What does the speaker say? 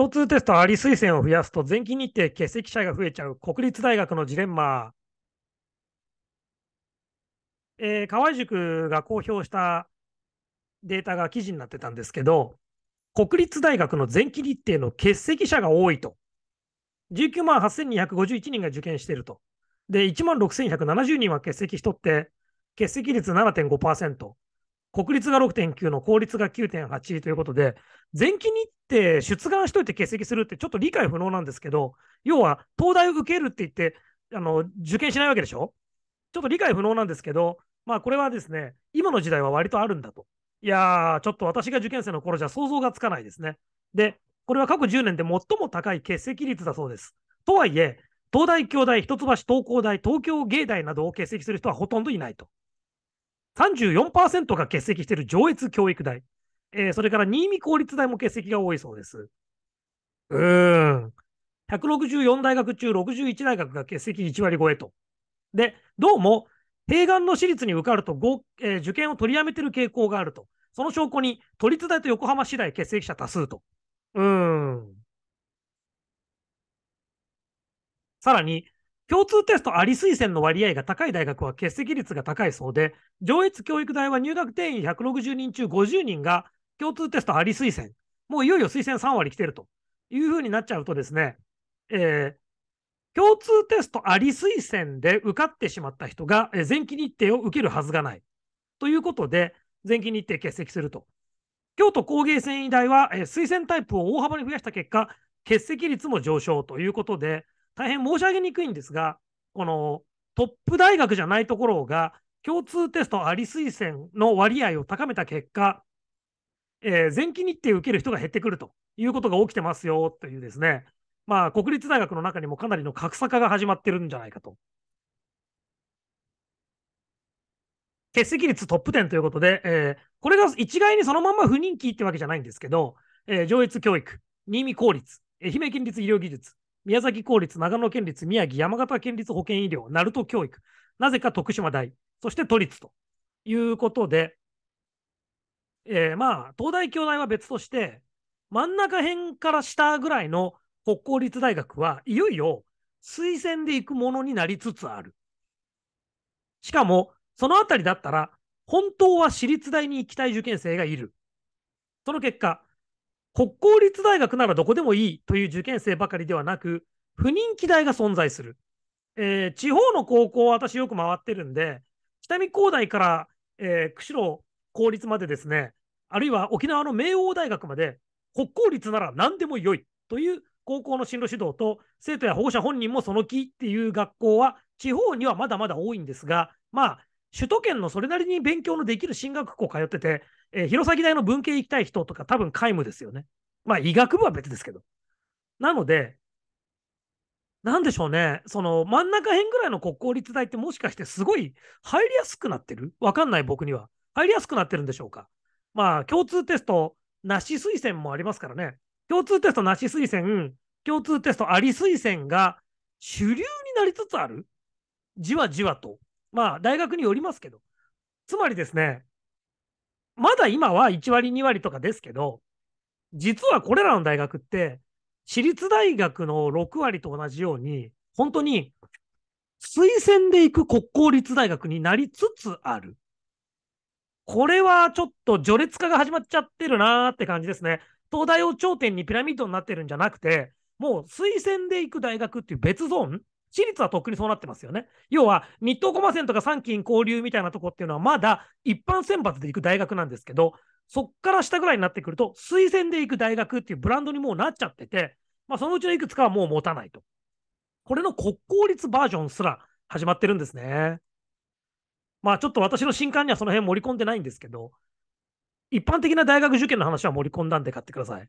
共通テストあり推薦を増やすと前期日程欠席者が増えちゃう国立大学のジレンマ。えー、河合塾が公表したデータが記事になってたんですけど、国立大学の前期日程の欠席者が多いと。19万8251人が受験していると。で、1万6170人は欠席しとって、欠席率7.5%。国立が6.9の公立が9.8ということで、前期に行って出願しといて欠席するってちょっと理解不能なんですけど、要は東大を受けるって言ってあの受験しないわけでしょちょっと理解不能なんですけど、まあこれはですね、今の時代は割とあるんだと。いやー、ちょっと私が受験生の頃じゃ想像がつかないですね。で、これは過去10年で最も高い欠席率だそうです。とはいえ、東大、京大、一橋、東工大、東京芸大などを欠席する人はほとんどいないと。34%が欠席している上越教育大、えー、それから新見公立大も欠席が多いそうです。うーん。164大学中61大学が欠席1割超えと。で、どうも、併願の私立に受かると、えー、受験を取りやめている傾向があると。その証拠に、都立大と横浜市大欠席者多数と。うーん。さらに、共通テストあり推薦の割合が高い大学は欠席率が高いそうで、上越教育大は入学定員160人中50人が共通テストあり推薦、もういよいよ推薦3割来てるというふうになっちゃうとですね、えー、共通テストあり推薦で受かってしまった人が、え前期日程を受けるはずがない。ということで、前期日程欠席すると。京都工芸繊維大は、えー、推薦タイプを大幅に増やした結果、欠席率も上昇ということで、大変申し上げにくいんですが、このトップ大学じゃないところが、共通テストあり推薦の割合を高めた結果、えー、前期日程を受ける人が減ってくるということが起きてますよというですね、まあ、国立大学の中にもかなりの格差化が始まってるんじゃないかと。欠席率トップ10ということで、えー、これが一概にそのまんま不人気ってわけじゃないんですけど、えー、上越教育、新見公立、愛媛県立医療技術、宮崎公立、長野県立、宮城、山形県立保健医療、鳴門教育、なぜか徳島大、そして都立ということで、えー、まあ、東大、京大は別として、真ん中辺から下ぐらいの国公立大学はいよいよ推薦で行くものになりつつある。しかも、そのあたりだったら、本当は私立大に行きたい受験生がいる。その結果、国公立大学ならどこでもいいという受験生ばかりではなく、不人気大が存在する。えー、地方の高校は私よく回ってるんで、北見工大から、えー、釧路公立までですね、あるいは沖縄の明王大学まで、国公立なら何でもよいという高校の進路指導と、生徒や保護者本人もその気っていう学校は、地方にはまだまだ多いんですが、まあ、首都圏のそれなりに勉強のできる進学校通ってて、えー、弘前大の文系行きたい人とか多分皆無ですよね。まあ医学部は別ですけど。なので、なんでしょうね、その真ん中辺ぐらいの国公立大ってもしかしてすごい入りやすくなってるわかんない僕には。入りやすくなってるんでしょうか。まあ共通テストなし推薦もありますからね。共通テストなし推薦、共通テストあり推薦が主流になりつつある。じわじわと。まあ大学によりますけど。つまりですね、まだ今は1割、2割とかですけど、実はこれらの大学って、私立大学の6割と同じように、本当に推薦で行く国公立大学になりつつある。これはちょっと序列化が始まっちゃってるなーって感じですね。東大を頂点にピラミッドになってるんじゃなくて、もう推薦で行く大学っていう別ゾーン私立はとっくにそうなってますよね。要は、日東駒線とか三金交流みたいなとこっていうのは、まだ一般選抜で行く大学なんですけど、そっから下ぐらいになってくると、推薦で行く大学っていうブランドにもうなっちゃってて、まあ、そのうちのいくつかはもう持たないと。これの国公立バージョンすら始まってるんですね。まあ、ちょっと私の新刊にはその辺盛り込んでないんですけど、一般的な大学受験の話は盛り込んだんで買ってください。